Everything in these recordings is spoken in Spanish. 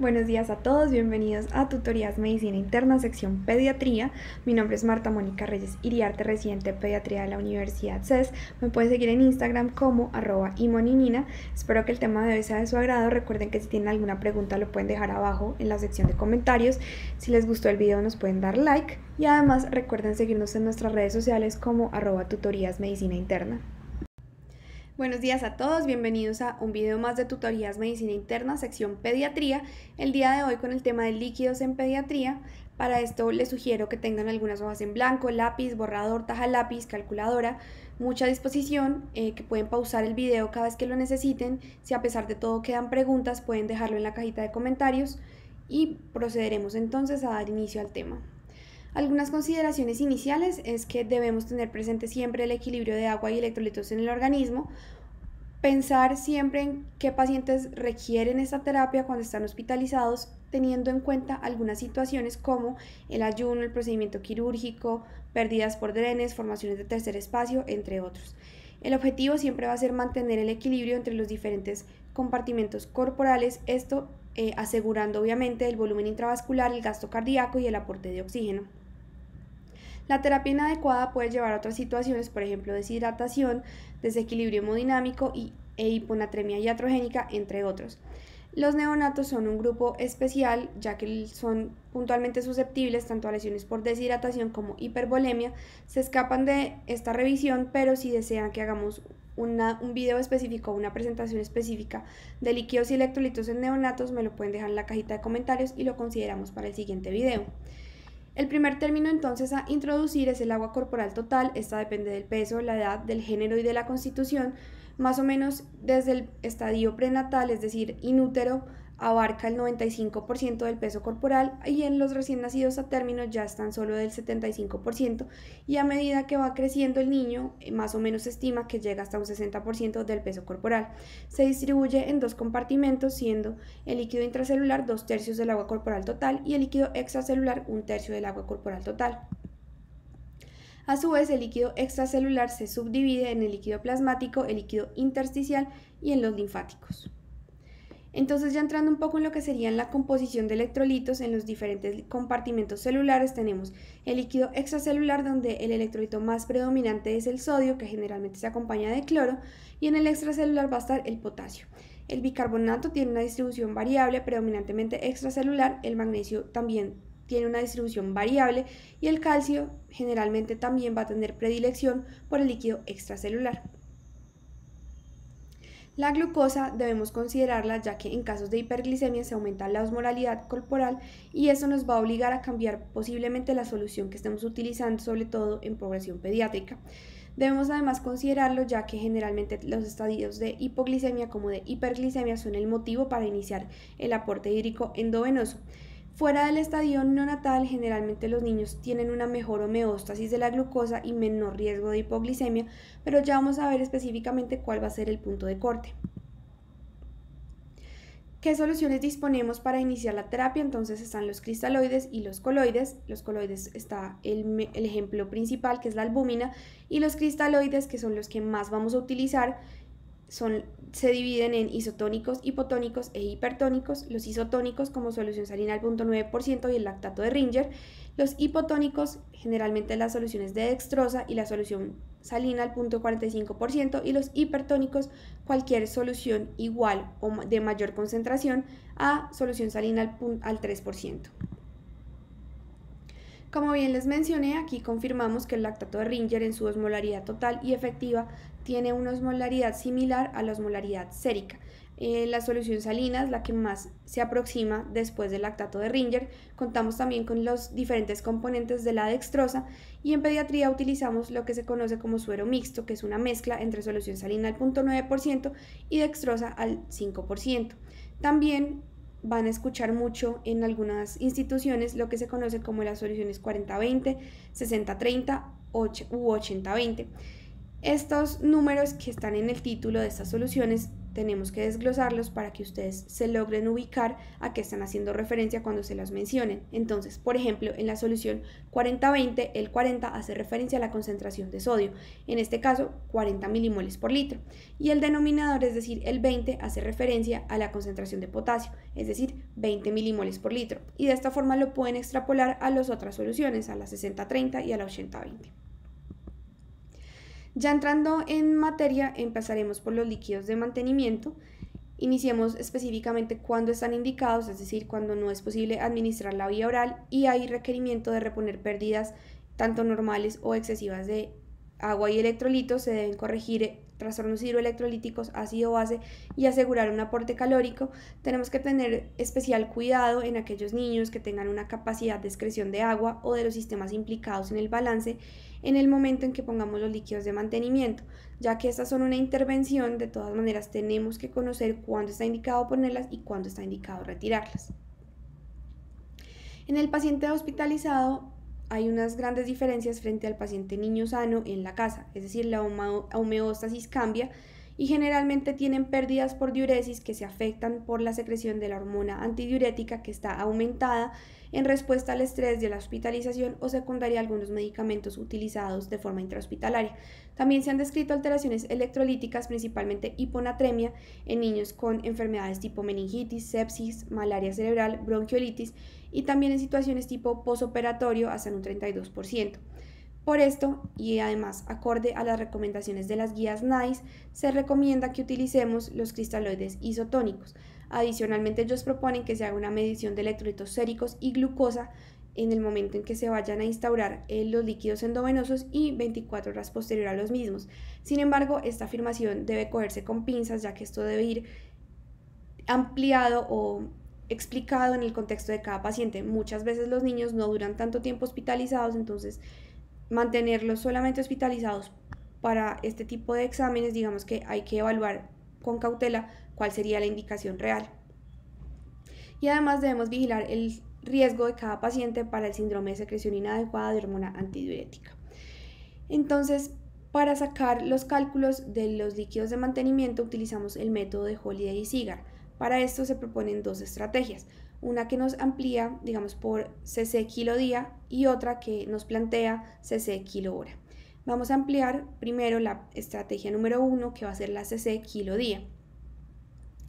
Buenos días a todos, bienvenidos a Tutorías Medicina Interna, sección Pediatría. Mi nombre es Marta Mónica Reyes Iriarte, residente de Pediatría de la Universidad CES. Me pueden seguir en Instagram como arroba imoninina. Espero que el tema de hoy sea de su agrado. Recuerden que si tienen alguna pregunta lo pueden dejar abajo en la sección de comentarios. Si les gustó el video nos pueden dar like y además recuerden seguirnos en nuestras redes sociales como arroba tutorías medicina interna. Buenos días a todos, bienvenidos a un video más de Tutorías Medicina Interna, sección Pediatría. El día de hoy con el tema de líquidos en pediatría. Para esto les sugiero que tengan algunas hojas en blanco, lápiz, borrador, taja lápiz, calculadora, mucha disposición, eh, que pueden pausar el video cada vez que lo necesiten. Si a pesar de todo quedan preguntas, pueden dejarlo en la cajita de comentarios y procederemos entonces a dar inicio al tema. Algunas consideraciones iniciales es que debemos tener presente siempre el equilibrio de agua y electrolitos en el organismo, pensar siempre en qué pacientes requieren esta terapia cuando están hospitalizados, teniendo en cuenta algunas situaciones como el ayuno, el procedimiento quirúrgico, pérdidas por drenes, formaciones de tercer espacio, entre otros. El objetivo siempre va a ser mantener el equilibrio entre los diferentes compartimentos corporales, esto eh, asegurando obviamente el volumen intravascular, el gasto cardíaco y el aporte de oxígeno. La terapia inadecuada puede llevar a otras situaciones, por ejemplo, deshidratación, desequilibrio hemodinámico e hiponatremia iatrogénica, entre otros. Los neonatos son un grupo especial, ya que son puntualmente susceptibles tanto a lesiones por deshidratación como hipervolemia. Se escapan de esta revisión, pero si desean que hagamos un video específico o una presentación específica de líquidos y electrolitos en neonatos, me lo pueden dejar en la cajita de comentarios y lo consideramos para el siguiente video. El primer término entonces a introducir es el agua corporal total, esta depende del peso, la edad, del género y de la constitución, más o menos desde el estadio prenatal, es decir, inútero, abarca el 95% del peso corporal y en los recién nacidos a término ya están solo del 75% y a medida que va creciendo el niño eh, más o menos se estima que llega hasta un 60% del peso corporal. Se distribuye en dos compartimentos siendo el líquido intracelular dos tercios del agua corporal total y el líquido extracelular un tercio del agua corporal total. A su vez, el líquido extracelular se subdivide en el líquido plasmático, el líquido intersticial y en los linfáticos. Entonces ya entrando un poco en lo que sería la composición de electrolitos en los diferentes compartimentos celulares tenemos el líquido extracelular donde el electrolito más predominante es el sodio que generalmente se acompaña de cloro y en el extracelular va a estar el potasio. El bicarbonato tiene una distribución variable predominantemente extracelular, el magnesio también tiene una distribución variable y el calcio generalmente también va a tener predilección por el líquido extracelular. La glucosa debemos considerarla ya que en casos de hiperglicemia se aumenta la osmoralidad corporal y eso nos va a obligar a cambiar posiblemente la solución que estemos utilizando, sobre todo en población pediátrica. Debemos además considerarlo ya que generalmente los estadios de hipoglicemia como de hiperglicemia son el motivo para iniciar el aporte hídrico endovenoso. Fuera del estadio neonatal, generalmente los niños tienen una mejor homeostasis de la glucosa y menor riesgo de hipoglicemia, pero ya vamos a ver específicamente cuál va a ser el punto de corte. ¿Qué soluciones disponemos para iniciar la terapia? Entonces están los cristaloides y los coloides. Los coloides está el, el, ejemplo principal que es la albúmina y los cristaloides que son los que más vamos a utilizar se dividen en isotónicos, hipotónicos e hipertónicos. Los isotónicos como solución salina al 0.9% y el lactato de Ringer. Los hipotónicos generalmente las soluciones de dextrosa y la solución salina al 0.45% y los hipertónicos cualquier solución igual o de mayor concentración a solución salina al, al 3%. Como bien les mencioné, aquí confirmamos que el lactato de Ringer en su osmolaridad total y efectiva tiene una osmolaridad similar a la osmolaridad sérica. Eh, la solución salina es la que más se aproxima después del lactato de Ringer. Contamos también con los diferentes componentes de la dextrosa y en pediatría utilizamos lo que se conoce como suero mixto, que es una mezcla entre solución salina al 0.9% y dextrosa al 5%. También van a escuchar mucho en algunas instituciones lo que se conoce como las soluciones 40-20, 60-30 u 80-20. Estos números que están en el título de estas soluciones tenemos que desglosarlos para que ustedes se logren ubicar a qué están haciendo referencia cuando se las mencionen. Entonces, por ejemplo, en la solución 40-20, el 40 hace referencia a la concentración de sodio, en este caso 40 milimoles por litro, y el denominador, es decir, el 20, hace referencia a la concentración de potasio, es decir, 20 milimoles por litro, y de esta forma lo pueden extrapolar a las otras soluciones, a la 60-30 y a la 80-20. Ya entrando en materia, empezaremos por los líquidos de mantenimiento. Iniciemos específicamente cuando están indicados, es decir, cuando no es posible administrar la vía oral y hay requerimiento de reponer pérdidas tanto normales o excesivas de agua y electrolitos, se deben corregir eh, trastornos hidroelectrolíticos, ácido base y asegurar un aporte calórico. Tenemos que tener especial cuidado en aquellos niños que tengan una capacidad de excreción de agua o de los sistemas implicados en el balance en el momento en que pongamos los líquidos de mantenimiento. Ya que estas son una intervención, de todas maneras tenemos que conocer cuándo está indicado ponerlas y cuándo está indicado retirarlas. En el paciente hospitalizado hay unas grandes diferencias frente al paciente niño sano en la casa, es decir, la homeostasis cambia y generalmente tienen pérdidas por diuresis que se afectan por la secreción de la hormona antidiurética que está aumentada en respuesta al estrés de la hospitalización o secundaria a algunos medicamentos utilizados de forma intrahospitalaria. También se han descrito alteraciones electrolíticas, principalmente hiponatremia, en niños con enfermedades tipo meningitis, sepsis, malaria cerebral, bronquiolitis y también en situaciones tipo posoperatorio hasta un 32%. Por esto, y además acorde a las recomendaciones de las guías NICE, se recomienda que utilicemos los cristaloides isotónicos. Adicionalmente, ellos proponen que se haga una medición de electrolitos séricos y glucosa en el momento en que se vayan a instaurar eh, los líquidos endovenosos y 24 horas posterior a los mismos. Sin embargo, esta afirmación debe cogerse con pinzas, ya que esto debe ir ampliado o explicado en el contexto de cada paciente. Muchas veces los niños no duran tanto tiempo hospitalizados, entonces mantenerlos solamente hospitalizados para este tipo de exámenes, digamos que hay que evaluar con cautela cuál sería la indicación real. Y además debemos vigilar el riesgo de cada paciente para el síndrome de secreción inadecuada de hormona antidiurética. Entonces, para sacar los cálculos de los líquidos de mantenimiento utilizamos el método de Holiday y Cigar. Para esto se proponen dos estrategias, una que nos amplía, digamos, por cc kilo día y otra que nos plantea CC kilo hora. Vamos a ampliar primero la estrategia número 1 que va a ser la CC kilo día.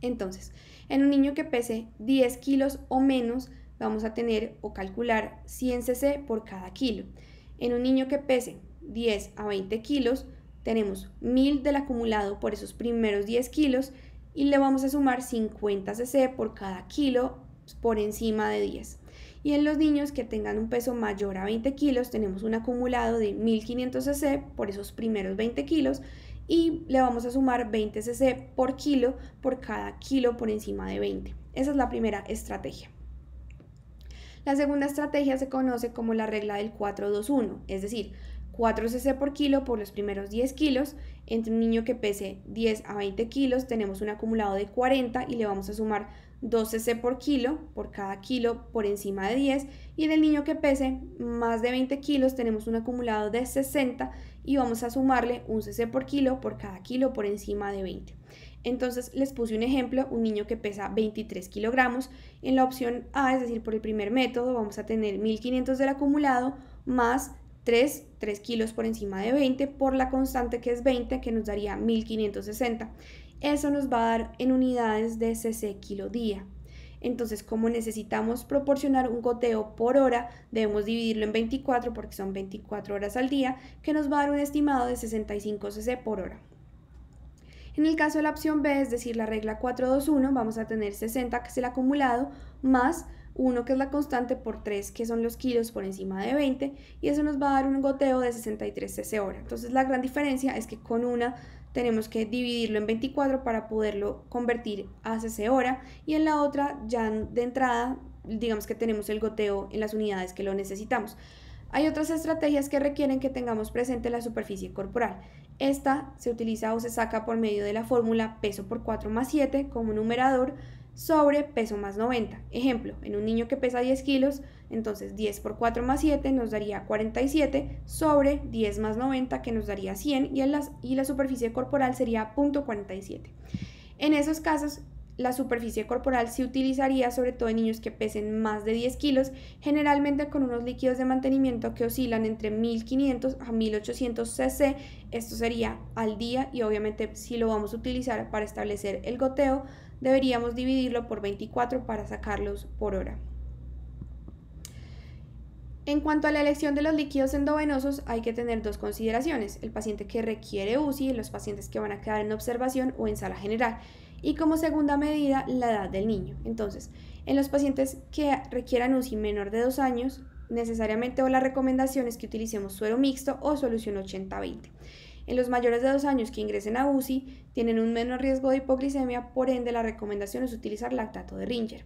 Entonces, en un niño que pese 10 kilos o menos, vamos a tener o calcular 100 cc por cada kilo. En un niño que pese 10 a 20 kilos, tenemos 1000 del acumulado por esos primeros 10 kilos y le vamos a sumar 50 cc por cada kilo por encima de 10. Y en los niños que tengan un peso mayor a 20 kilos tenemos un acumulado de 1500 cc por esos primeros 20 kilos y le vamos a sumar 20 cc por kilo por cada kilo por encima de 20. Esa es la primera estrategia. La segunda estrategia se conoce como la regla del 4 es decir, 4 cc por kilo por los primeros 10 kilos. Entre un niño que pese 10 a 20 kilos tenemos un acumulado de 40 y le vamos a sumar 12 cc por kilo, por cada kilo por encima de 10 y del niño que pese más de 20 kilos tenemos un acumulado de 60 y vamos a sumarle un cc por kilo por cada kilo por encima de 20. Entonces les puse un ejemplo, un niño que pesa 23 kilogramos, en la opción A, es decir, por el primer método, vamos a tener 1500 del acumulado más 3, 3 kilos por encima de 20 por la constante que es 20 que nos daría 1560. Eso nos va a dar en unidades de cc kilo día. Entonces, como necesitamos proporcionar un goteo por hora, debemos dividirlo en 24 porque son 24 horas al día, que nos va a dar un estimado de 65 cc por hora. En el caso de la opción B, es decir, la regla 421, vamos a tener 60, que es el acumulado, más 1, que es la constante, por 3, que son los kilos por encima de 20, y eso nos va a dar un goteo de 63 cc hora. Entonces, la gran diferencia es que con una tenemos que dividirlo en 24 para poderlo convertir a cc hora y en la otra ya de entrada digamos que tenemos el goteo en las unidades que lo necesitamos. Hay otras estrategias que requieren que tengamos presente la superficie corporal. Esta se utiliza o se saca por medio de la fórmula peso por 4 más 7 como numerador sobre peso más 90. Ejemplo, en un niño que pesa 10 kilos, entonces 10 por 4 más 7 nos daría 47 sobre 10 más 90 que nos daría 100 y, y la superficie corporal sería 0.47. En esos casos, la superficie corporal se utilizaría sobre todo en niños que pesen más de 10 kilos, generalmente con unos líquidos de mantenimiento que oscilan entre 1500 a 1800 cc. Esto sería al día y obviamente si lo vamos a utilizar para establecer el goteo, deberíamos dividirlo por 24 para sacarlos por hora. En cuanto a la elección de los líquidos endovenosos, hay que tener dos consideraciones, el paciente que requiere UCI, los pacientes que van a quedar en observación o en sala general, y como segunda medida, la edad del niño. Entonces, en los pacientes que requieran UCI menor de dos años, necesariamente o la recomendación es que utilicemos suero mixto o solución 80-20. En los mayores de 2 años que ingresen a UCI, tienen un menor riesgo de hipoglicemia, por ende la recomendación es utilizar lactato de Ringer.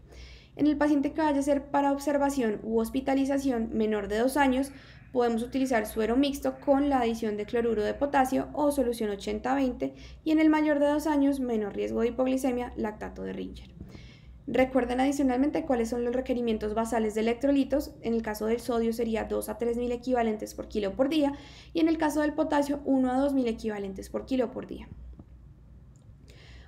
En el paciente que vaya a ser para observación u hospitalización menor de 2 años, podemos utilizar suero mixto con la adición de cloruro de potasio o solución 80-20 y en el mayor de 2 años, menor riesgo de hipoglicemia, lactato de Ringer. Recuerden adicionalmente cuáles son los requerimientos basales de electrolitos. En el caso del sodio sería 2 a 3 mil equivalentes por kilo por día y en el caso del potasio 1 a 2 mil equivalentes por kilo por día.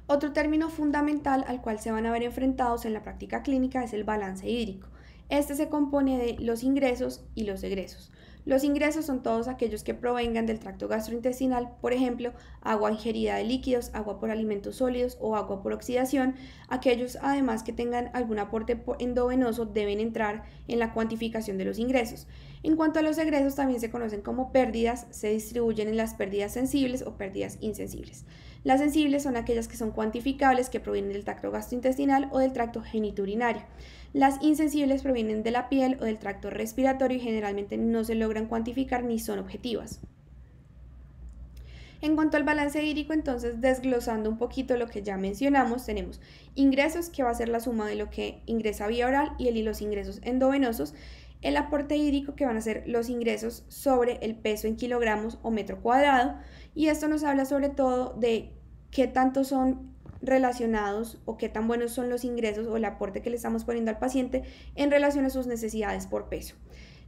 Otro término fundamental al cual se van a ver enfrentados en la práctica clínica es el balance hídrico. Este se compone de los ingresos y los egresos. Los ingresos son todos aquellos que provengan del tracto gastrointestinal, por ejemplo, agua ingerida de líquidos, agua por alimentos sólidos o agua por oxidación. Aquellos además que tengan algún aporte endovenoso deben entrar en la cuantificación de los ingresos. En cuanto a los egresos, también se conocen como pérdidas, se distribuyen en las pérdidas sensibles o pérdidas insensibles. Las sensibles son aquellas que son cuantificables, que provienen del tracto gastrointestinal o del tracto geniturinario. Las insensibles provienen de la piel o del tracto respiratorio y generalmente no se logran cuantificar ni son objetivas. En cuanto al balance hídrico, entonces desglosando un poquito lo que ya mencionamos, tenemos ingresos que va a ser la suma de lo que ingresa vía oral y los ingresos endovenosos el aporte hídrico que van a ser los ingresos sobre el peso en kilogramos o metro cuadrado y esto nos habla sobre todo de qué tanto son relacionados o qué tan buenos son los ingresos o el aporte que le estamos poniendo al paciente en relación a sus necesidades por peso.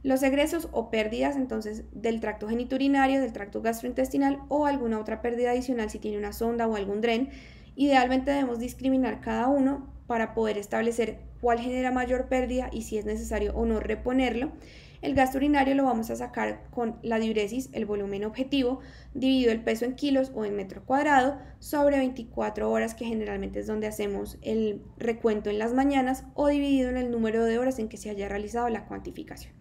Los egresos o pérdidas entonces del tracto geniturinario, del tracto gastrointestinal o alguna otra pérdida adicional si tiene una sonda o algún dren. Idealmente debemos discriminar cada uno para poder establecer cuál genera mayor pérdida y si es necesario o no reponerlo. El gasto urinario lo vamos a sacar con la diuresis, el volumen objetivo, dividido el peso en kilos o en metro cuadrado, sobre 24 horas, que generalmente es donde hacemos el recuento en las mañanas, o dividido en el número de horas en que se haya realizado la cuantificación.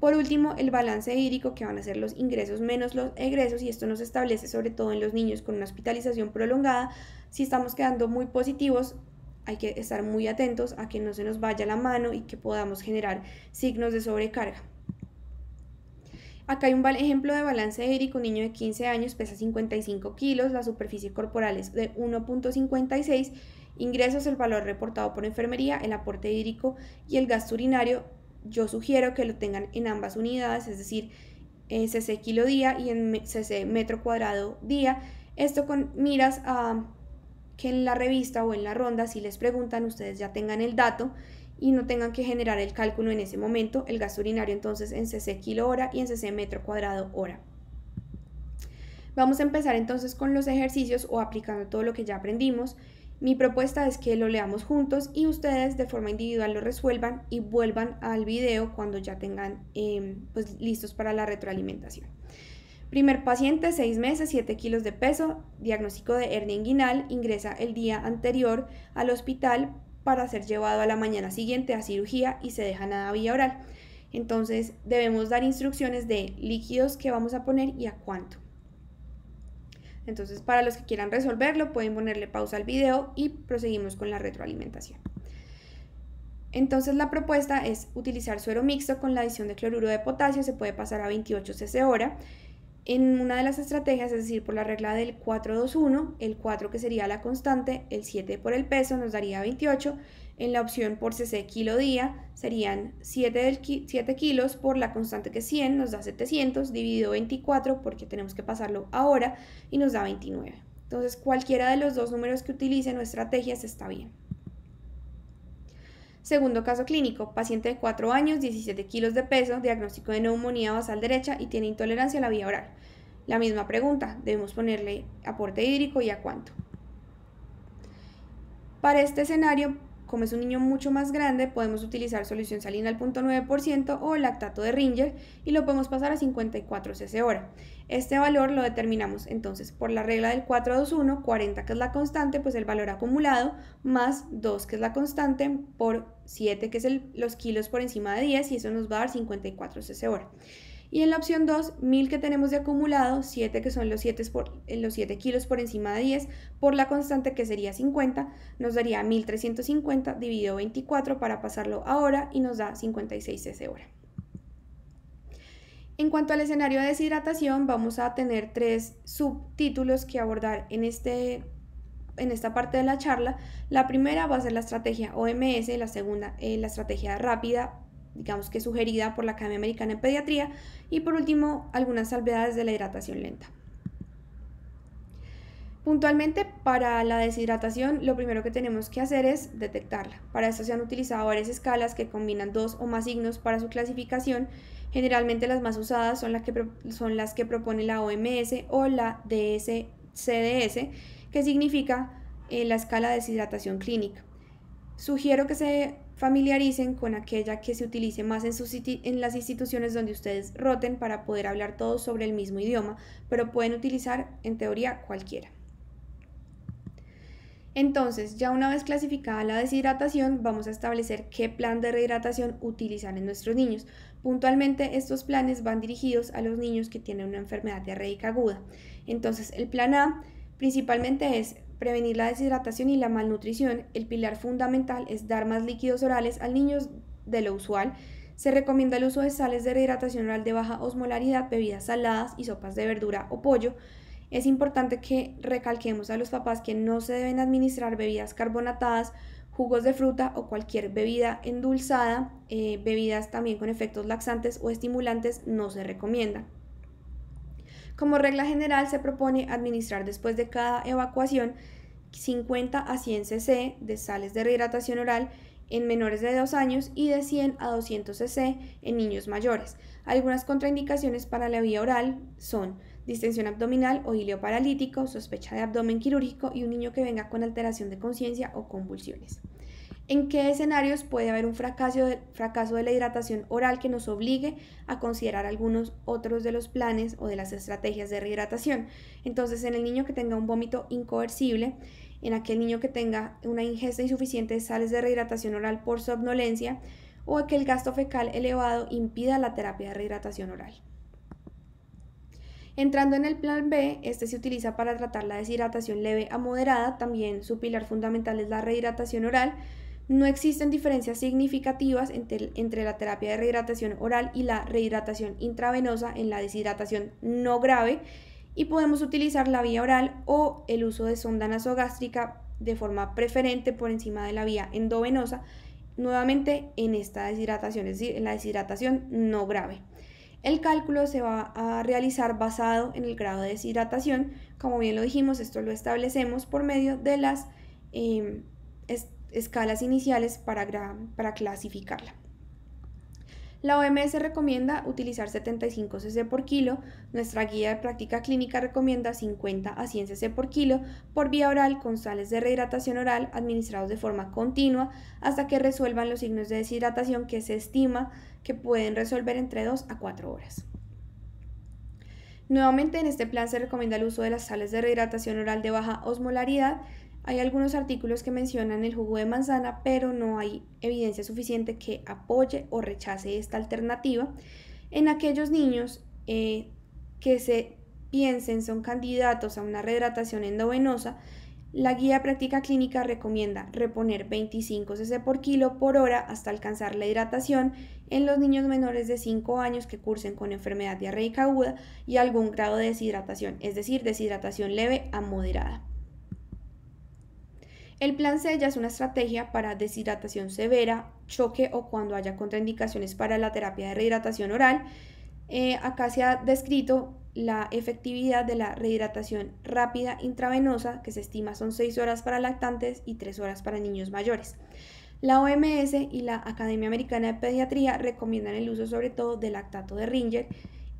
Por último, el balance hídrico, que van a ser los ingresos menos los egresos, y esto nos establece sobre todo en los niños con una hospitalización prolongada, si estamos quedando muy positivos hay que estar muy atentos a que no se nos vaya la mano y que podamos generar signos de sobrecarga. Acá hay un ejemplo de balance hídrico, un niño de 15 años pesa 55 kilos, la superficie corporal es de 1.56, ingresos, el valor reportado por enfermería, el aporte hídrico y el gasto urinario. Yo sugiero que lo tengan en ambas unidades, es decir, en eh, cc kilo día y en cc metro cuadrado día. Esto con miras a en la revista o en la ronda, si les preguntan, ustedes ya tengan el dato y no tengan que generar el cálculo en ese momento, el gasto urinario entonces en cc kilo hora y en cc metro cuadrado hora. Vamos a empezar entonces con los ejercicios o aplicando todo lo que ya aprendimos. Mi propuesta es que lo leamos juntos y ustedes de forma individual lo resuelvan y vuelvan al video cuando ya tengan em, pues, listos para la retroalimentación. Primer paciente, 6 meses, 7 kilos de peso, diagnóstico de hernia inguinal, ingresa el día anterior al hospital para ser llevado a la mañana siguiente a cirugía y se deja nada vía oral. Entonces debemos dar instrucciones de líquidos que vamos a poner y a cuánto. Entonces, para los que quieran resolverlo, pueden ponerle pausa al video y proseguimos con la retroalimentación. Entonces, la propuesta es utilizar suero mixto con la adición de cloruro de potasio, se puede pasar a 28 cc hora. En una de las estrategias, es decir, por la regla del 4-2-1, el 4 que sería la constante, el 7 por el peso nos daría 28. En la opción por cc kilo día serían 7, 7 kilos por la constante que es 100 nos da 700, dividido 24 porque tenemos que pasarlo ahora y nos da 29. Entonces cualquiera de los dos números que utilicen o estrategias está bien. Segundo caso clínico, paciente de 4 años, 17 kilos de peso, diagnóstico de neumonía basal derecha y tiene intolerancia a la vía oral. La misma pregunta, debemos ponerle aporte hídrico y a cuánto. Para este escenario como es un niño mucho más grande, podemos utilizar solución salina al 0.9% o lactato de Ringer y lo podemos pasar a 54 cc hora. Este valor lo determinamos entonces por la regla del 4 421, 40 que es la constante, pues el valor acumulado, más 2 que es la constante, por 7 que es los kilos por encima de 10 y eso nos va a dar 54 cc hora. Y en la opción 2, 1000 que tenemos de acumulado, 7 que son los 7, eh, los kilos por encima de 10, por la constante que sería 50, nos daría 1350 dividido 24 para pasarlo ahora y nos da 56 cc hora. En cuanto al escenario de deshidratación, vamos a tener tres subtítulos que abordar en, este, en esta parte de la charla. La primera va a ser la estrategia OMS, la segunda eh, la estrategia rápida digamos que sugerida por la Academia Americana en Pediatría, y por último, algunas salvedades de la hidratación lenta. Puntualmente, para la deshidratación, lo primero que tenemos que hacer es detectarla. Para esto se han utilizado varias escalas que combinan dos o más signos para su clasificación. Generalmente las más usadas son las que, son las que propone la OMS o la DSCDS, que significa eh, la escala de deshidratación clínica. Sugiero que se familiaricen con aquella que se utilice más en, sus, en las instituciones donde ustedes roten para poder hablar todos sobre el mismo idioma, pero pueden utilizar en teoría cualquiera. Entonces, ya una vez clasificada la deshidratación, vamos a establecer qué plan de rehidratación utilizar en nuestros niños. Puntualmente, estos planes van dirigidos a los niños que tienen una enfermedad diarreica aguda. Entonces, el plan A principalmente es prevenir la deshidratación y la malnutrición, el pilar fundamental es dar más líquidos orales al niño de lo usual. Se recomienda el uso de sales de rehidratación oral de baja osmolaridad, bebidas saladas y sopas de verdura o pollo. Es importante que recalquemos a los papás que no se deben administrar bebidas carbonatadas, jugos de fruta o cualquier bebida endulzada, eh, bebidas también con efectos laxantes o estimulantes no se recomiendan. Como regla general, se propone administrar después de cada evacuación 50 a 100 cc de sales de rehidratación oral en menores de 2 años y de 100 a 200 cc en niños mayores. Algunas contraindicaciones para la vía oral son distensión abdominal o hilio paralítico, sospecha de abdomen quirúrgico y un niño que venga con alteración de conciencia o convulsiones. ¿En qué escenarios puede haber un fracaso de, fracaso de la hidratación oral que nos obligue a considerar algunos otros de los planes o de las estrategias de rehidratación? Entonces, en el niño que tenga un vómito incoercible, en aquel niño que tenga una ingesta insuficiente de sales de rehidratación oral por somnolencia o que el gasto fecal elevado impida la terapia de rehidratación oral. Entrando en el plan B, este se utiliza para tratar la deshidratación leve a moderada, también su pilar fundamental es la rehidratación oral, no existen diferencias significativas entre, la terapia de rehidratación oral y la rehidratación intravenosa en la deshidratación no grave y podemos utilizar la vía oral o el uso de sonda nasogástrica de forma preferente por encima de la vía endovenosa, nuevamente en esta deshidratación, es decir, en la deshidratación no grave. El cálculo se va a realizar basado en el grado de deshidratación, como bien lo dijimos, esto lo establecemos por medio de las... Em, escalas iniciales para, para clasificarla. La OMS recomienda utilizar 75 cc por kilo, nuestra guía de práctica clínica recomienda 50 a 100 cc por kilo por vía oral con sales de rehidratación oral administrados de forma continua hasta que resuelvan los signos de deshidratación que se estima que pueden resolver entre 2 a 4 horas. Nuevamente en este plan se recomienda el uso de las sales de rehidratación oral de baja osmolaridad hay algunos artículos que mencionan el jugo de manzana, pero no hay evidencia suficiente que apoye o rechace esta alternativa en aquellos niños eh, que se piensen son candidatos a una rehidratación endovenosa, la guía práctica clínica recomienda reponer 25 cc por kilo por hora hasta alcanzar la hidratación en los niños menores de 5 años que cursen con enfermedad diarreica aguda y algún grado de deshidratación, es decir, deshidratación leve a moderada. El plan C ya es una estrategia para deshidratación severa, choque o cuando haya contraindicaciones para la terapia de rehidratación oral. Eh, acá se ha descrito la efectividad de la rehidratación rápida intravenosa, que se estima son 6 horas para lactantes y 3 horas para niños mayores. La OMS y la Academia Americana de Pediatría recomiendan el uso sobre todo del lactato de Ringer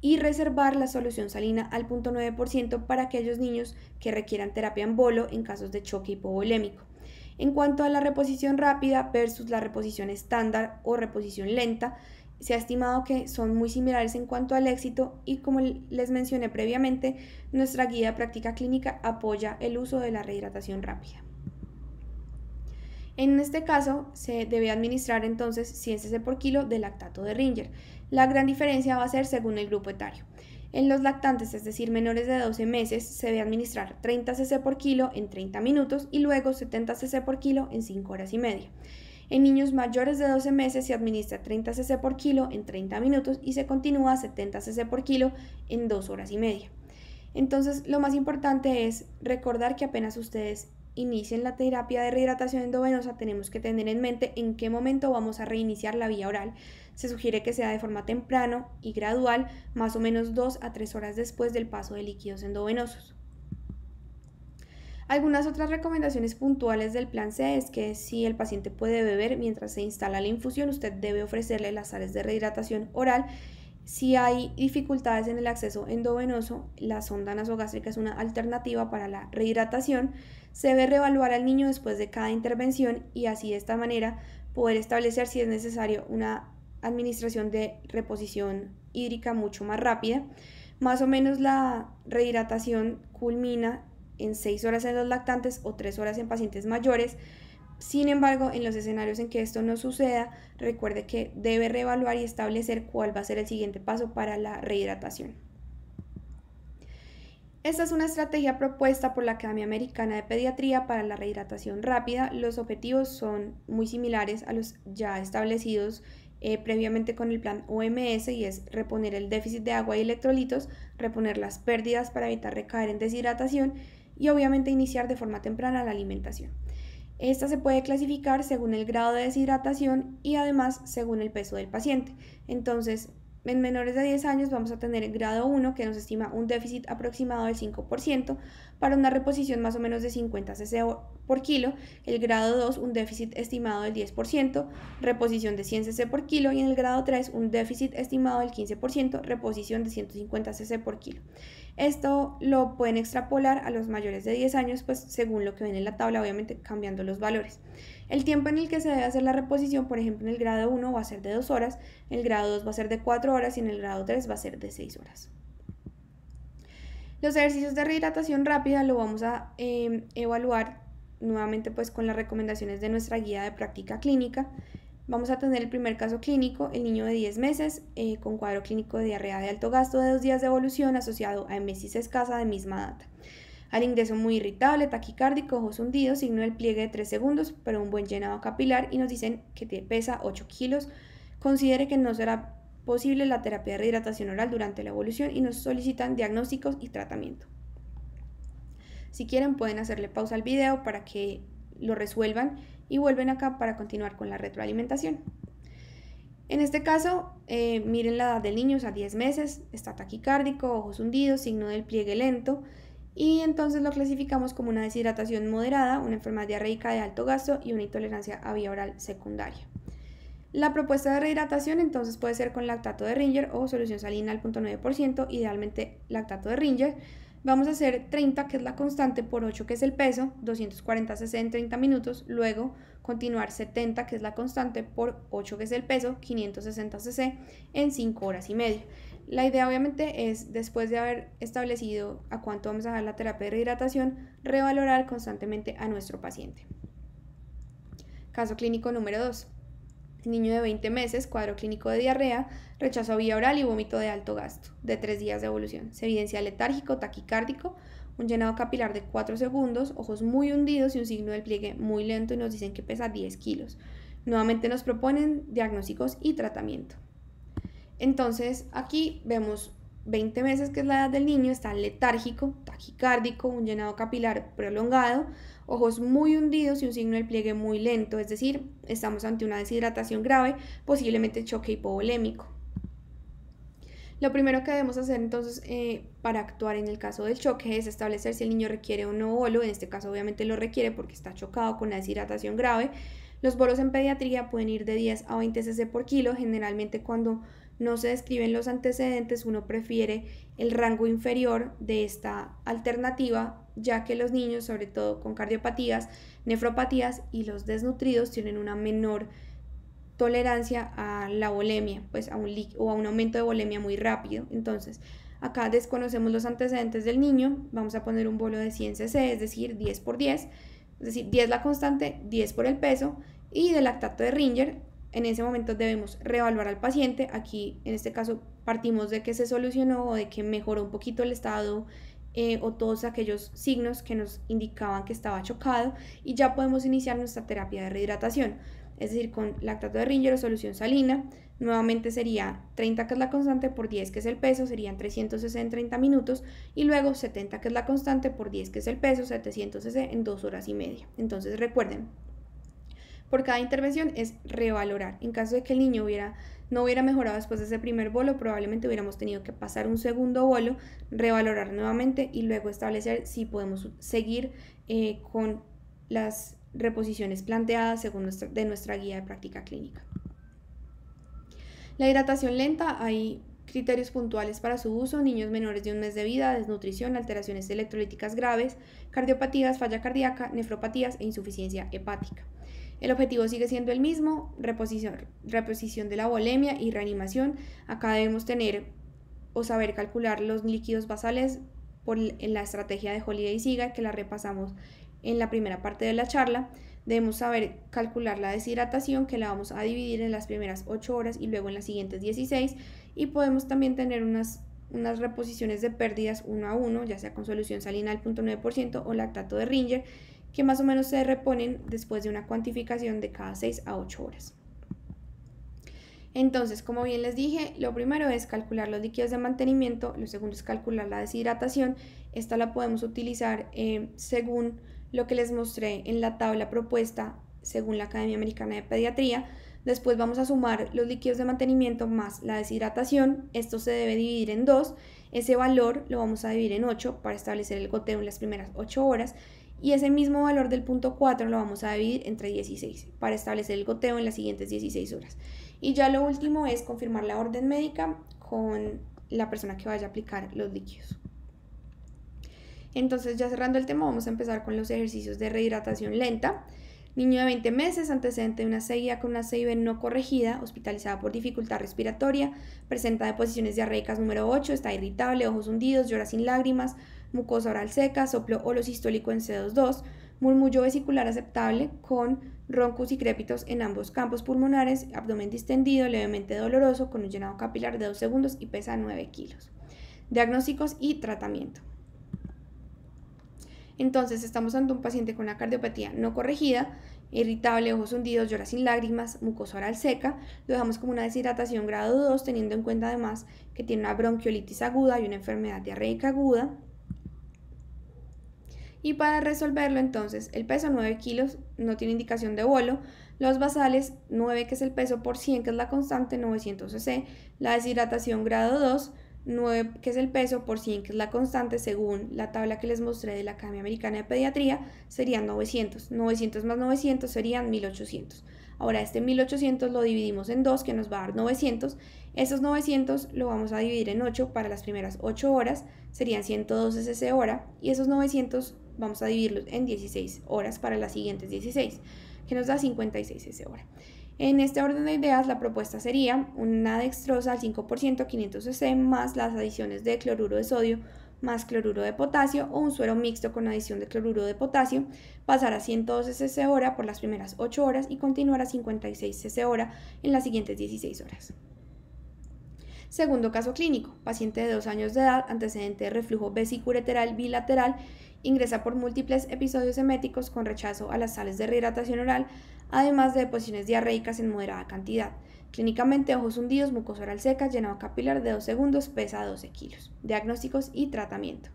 y reservar la solución salina al 0.9% para aquellos niños que requieran terapia en bolo en casos de choque hipovolémico. En cuanto a la reposición rápida versus la reposición estándar o reposición lenta, se ha estimado que son muy similares en cuanto al éxito y como les mencioné previamente, nuestra guía práctica clínica apoya el uso de la rehidratación rápida. En este caso, se debe administrar entonces 100 cc por kilo de lactato de Ringer. La gran diferencia va a ser según el grupo etario. En los lactantes, es decir, menores de 12 meses, se debe administrar 30 cc por kilo en 30 minutos y luego 70 cc por kilo en 5 horas y media. En niños mayores de 12 meses se administra 30 cc por kilo en 30 minutos y se continúa 70 cc por kilo en 2 horas y media. Entonces, lo más importante es recordar que apenas ustedes inicien la terapia de rehidratación endovenosa, tenemos que tener en mente en qué momento vamos a reiniciar la vía oral se sugiere que sea de forma temprano y gradual, más o menos 2 a 3 horas después del paso de líquidos endovenosos. Algunas otras recomendaciones puntuales del plan C es que si el paciente puede beber mientras se instala la infusión, usted debe ofrecerle las sales de rehidratación oral. Si hay dificultades en el acceso endovenoso, la sonda nasogástrica es una alternativa para la rehidratación. Se debe reevaluar al niño después de cada intervención y así de esta manera poder establecer si es necesario una administración de reposición hídrica mucho más rápida. Más o menos la rehidratación culmina en 6 horas en los lactantes o 3 horas en pacientes mayores. Sin embargo, en los escenarios en que esto no suceda, recuerde que debe reevaluar y establecer cuál va a ser el siguiente paso para la rehidratación. Esta es una estrategia propuesta por la Academia Americana de Pediatría para la rehidratación rápida. Los objetivos son muy similares a los ya establecidos eh, previamente con el plan OMS y es reponer el déficit de agua y electrolitos, reponer las pérdidas para evitar recaer en deshidratación y obviamente iniciar de forma temprana la alimentación. Esta se puede clasificar según el grado de deshidratación y además según el peso del paciente. Entonces, en menores de 10 años vamos a tener el grado 1 que nos estima un déficit aproximado del 5% para una reposición más o menos de 50 cc por kilo, el grado 2 un déficit estimado del 10%, reposición de 100 cc por kilo y en el grado 3 un déficit estimado del 15%, reposición de 150 cc por kilo. Esto lo pueden extrapolar a los mayores de 10 años pues según lo que ven en la tabla, obviamente cambiando los valores. El tiempo en el que se debe hacer la reposición, por ejemplo, en el grado 1 va a ser de 2 horas, en el grado 2 va a ser de 4 horas y en el grado 3 va a ser de 6 horas. Los ejercicios de rehidratación rápida lo vamos a em, evaluar nuevamente pues con las recomendaciones de nuestra guía de práctica clínica. Vamos a tener el primer caso clínico, el niño de 10 meses eh, con cuadro clínico de diarrea de alto gasto de dos días de evolución asociado a emesis escasa de misma data. Al ingreso muy irritable, taquicárdico, ojos hundidos, signo del pliegue de 3 segundos, pero un buen llenado capilar y nos dicen que te pesa 8 kilos. Considere que no será posible la terapia de rehidratación oral durante la evolución y nos solicitan diagnósticos y tratamiento. Si quieren pueden hacerle pausa al video para que lo resuelvan y vuelven acá para continuar con la retroalimentación. En este caso, eh, miren la edad del niño, a 10 meses, está taquicárdico, ojos hundidos, signo del pliegue lento, y entonces lo clasificamos como una deshidratación moderada, una enfermedad diarreica de alto gasto y una intolerancia a vía oral secundaria. La propuesta de rehidratación entonces puede ser con lactato de Ringer o solución salina al 0.9%, idealmente lactato de Ringer. Vamos a hacer 30, que es la constante, por 8, que es el peso, 240 cc en 30 minutos, luego continuar 70, que es la constante, por 8, que es el peso, 560 cc en 5 horas y media. La idea obviamente es, después de haber establecido a cuánto vamos a dar la terapia de rehidratación, revalorar constantemente a nuestro paciente. Caso clínico número 2. Niño de 20 meses, cuadro clínico de diarrea, rechazo vía oral y vómito de alto gasto, de 3 días de evolución. Se evidencia letárgico, taquicárdico, un llenado capilar de 4 segundos, ojos muy hundidos y un signo del pliegue muy lento y nos dicen que pesa 10 kilos. Nuevamente nos proponen diagnósticos y tratamiento. Entonces aquí vemos 20 meses, que es la edad del niño, está letárgico, taquicárdico, un llenado capilar prolongado, ojos muy hundidos y un signo del pliegue muy lento, es decir, estamos ante una deshidratación grave, posiblemente choque hipovolémico. Lo primero que debemos hacer entonces eh, para actuar en el caso del choque es establecer si el niño requiere o no bolo, en este caso obviamente lo requiere porque está chocado con la deshidratación grave. Los bolos en pediatría pueden ir de 10 a 20 cc por kilo, generalmente cuando no se describen los antecedentes, uno prefiere el rango inferior de esta alternativa, ya que los niños, sobre todo con cardiopatías, nefropatías y los desnutridos, tienen una menor tolerancia a la volemia pues a un o a un aumento de volemia muy rápido. Entonces, acá desconocemos los antecedentes del niño, vamos a poner un bolo de 100 cc, es decir, 10 por 10, es decir, 10 la constante, 10 por el peso y de lactato de Ringer en ese momento debemos reevaluar al paciente. Aquí, en este caso, partimos de que se solucionó o de que mejoró un poquito el estado eh, o todos aquellos signos que nos indicaban que estaba chocado y ya podemos iniciar nuestra terapia de rehidratación. Es decir, con lactato de ringer o solución salina, nuevamente sería 30 que es la constante por 10 que es el peso, serían 360 en 30 minutos y luego 70 que es la constante por 10 que es el peso, cc en 2 horas y media. Entonces recuerden, por cada intervención es revalorar. En caso de que el niño no hubiera mejorado después de ese primer bolo, probablemente hubiéramos tenido que pasar un segundo bolo, revalorar nuevamente y luego establecer si podemos seguir eh, con las reposiciones planteadas según de nuestra guía de práctica clínica. La hidratación lenta, hay criterios puntuales para su uso, niños menores de un mes de vida, desnutrición, alteraciones electrolíticas graves, cardiopatías, falla cardíaca, nefropatías e insuficiencia hepática. El objetivo sigue siendo el mismo, reposición, de la volemia y reanimación. Acá debemos tener o saber calcular los líquidos basales por la estrategia de Holiday y Siga que la repasamos en la primera parte de la charla. Debemos saber calcular la deshidratación que la vamos a dividir en las primeras 8 horas y luego en las siguientes 16 y podemos también tener unas, reposiciones de pérdidas uno a uno, ya sea con solución salina al 0.9% o lactato de Ringer que más o menos se reponen después de una cuantificación de cada 6 a 8 horas. Entonces, como bien les dije, lo primero es calcular los líquidos de mantenimiento, lo segundo es calcular la deshidratación. Esta la podemos utilizar eh, según lo que les mostré en la tabla propuesta según la Academia Americana de Pediatría. Después vamos a sumar los líquidos de mantenimiento más la deshidratación. Esto se debe dividir en dos. Ese valor lo vamos a dividir en 8 para establecer el goteo en las primeras 8 horas y ese mismo valor del punto 4 lo vamos a dividir entre 16 para establecer el goteo en las siguientes 16 horas. Y ya lo último es confirmar la orden médica con la persona que vaya a aplicar los líquidos. Entonces ya cerrando el tema vamos a empezar con los ejercicios de rehidratación lenta. Niño de 20 meses, antecedente de una ceguera con una CIB no corregida, hospitalizada por dificultad respiratoria, presenta deposiciones diarreicas número 8, está irritable, ojos hundidos, llora sin lágrimas, mucosa oral seca, soplo holosistólico en C2-2, murmullo vesicular aceptable con roncos y crépitos en ambos campos pulmonares, abdomen distendido, levemente doloroso, con un llenado capilar de 2 segundos y pesa 9 kilos. Diagnósticos y tratamiento. Entonces estamos ante un paciente con una cardiopatía no corregida, irritable, ojos hundidos, llora sin lágrimas, mucosa oral seca, lo dejamos como una deshidratación grado 2, teniendo en cuenta además que tiene una bronquiolitis aguda y una enfermedad diarreica aguda, y para resolverlo entonces, el peso 9 kilos no tiene indicación de bolo, los basales 9 que es el peso por 100 que es la constante 900 cc, la deshidratación grado 2 9 que es el peso por 100 que es la constante según la tabla que les mostré de la Academia Americana de Pediatría serían 900, 900 más 900 serían 1800. Ahora este 1800 lo dividimos en 2 que nos va a dar 900, esos 900 lo vamos a dividir en 8 para las primeras 8 horas, serían 112 cc hora y esos 900 vamos a dividirlos en 16 horas para las siguientes 16, que nos da 56 ese hora. En este orden de ideas, la propuesta sería una dextrosa al 5%, 500 cc, más las adiciones de cloruro de sodio, más cloruro de potasio, o un suero mixto con adición de cloruro de potasio, pasar a 112 cc hora por las primeras 8 horas y continuar a 56 cc hora en las siguientes 16 horas. Segundo caso clínico, paciente de 2 años de edad, antecedente de reflujo vesicureteral bilateral Ingresa por múltiples episodios eméticos con rechazo a las sales de rehidratación oral, además de deposiciones diarreicas en moderada cantidad. Clínicamente, ojos hundidos, mucosa oral seca, llenado capilar de 2 segundos, pesa 12 kilos. Diagnósticos y tratamiento.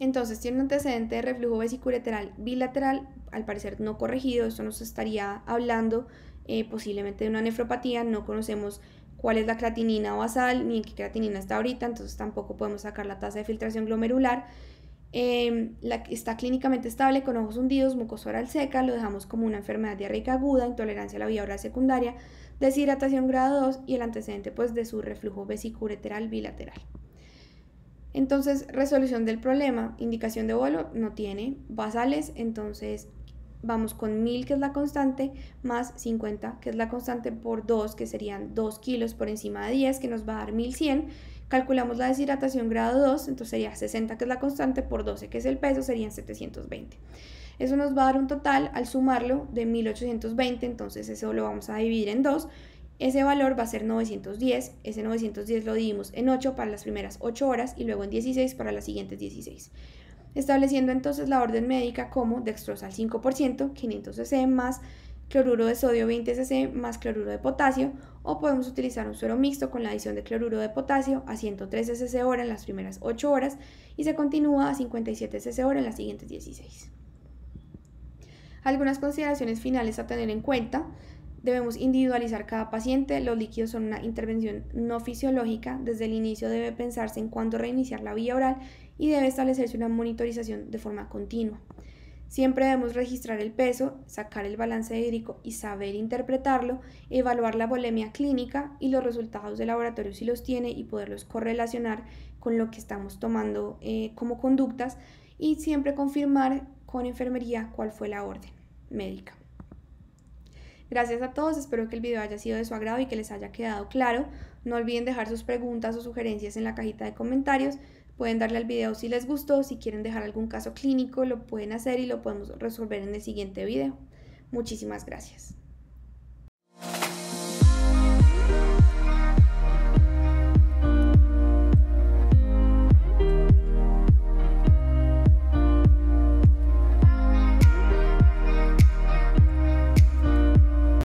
Entonces, tiene un antecedente de reflujo vesicureteral bilateral, al parecer no corregido, esto nos estaría hablando eh, posiblemente de una nefropatía, no conocemos cuál es la creatinina basal ni en qué creatinina está ahorita, entonces tampoco podemos sacar la tasa de filtración glomerular. Em, la, está clínicamente estable con ojos hundidos, mucosoral oral seca, lo dejamos como una enfermedad diarreica aguda, intolerancia a la vía oral secundaria, deshidratación grado 2 y el antecedente pues de su reflujo vesicureteral bilateral. Entonces, resolución del problema, indicación de vuelo no tiene, basales, entonces vamos con 1000 que es la constante, más 50 que es la constante por 2 que serían 2 kilos por encima de 10 que nos va a dar 1100. Calculamos la deshidratación grado 2, entonces sería 60 que es la constante por 12 que es el peso, serían 720. Eso nos va a dar un total al sumarlo de 1820, entonces eso lo vamos a dividir en 2. Ese valor va a ser 910, ese 910 lo dividimos en 8 para las primeras 8 horas y luego en 16 para las siguientes 16 estableciendo entonces la orden médica como dextrosa al 5%, 500 cc más cloruro de sodio 20 cc más cloruro de potasio, o podemos utilizar un suero mixto con la adición de cloruro de potasio a 113 cc hora en las primeras 8 horas y se continúa a 57 cc hora en las siguientes 16. Algunas consideraciones finales a tener en cuenta Debemos individualizar cada paciente. Los líquidos son una intervención no fisiológica. Desde el inicio debe pensarse en cuándo reiniciar la vía oral y debe establecerse una monitorización de forma continua. Siempre debemos registrar el peso, sacar el balance hídrico y saber interpretarlo, evaluar la bulimia clínica y los resultados de laboratorio si los tiene y poderlos correlacionar con lo que estamos tomando eh, como conductas y siempre confirmar con enfermería cuál fue la orden médica. Gracias a todos, espero que el video haya sido de su agrado y que les haya quedado claro. No olviden dejar sus preguntas o sugerencias en la cajita de comentarios. Pueden darle al video si les gustó, si quieren dejar algún caso clínico, lo pueden hacer y lo podemos resolver en el siguiente video. Muchísimas gracias.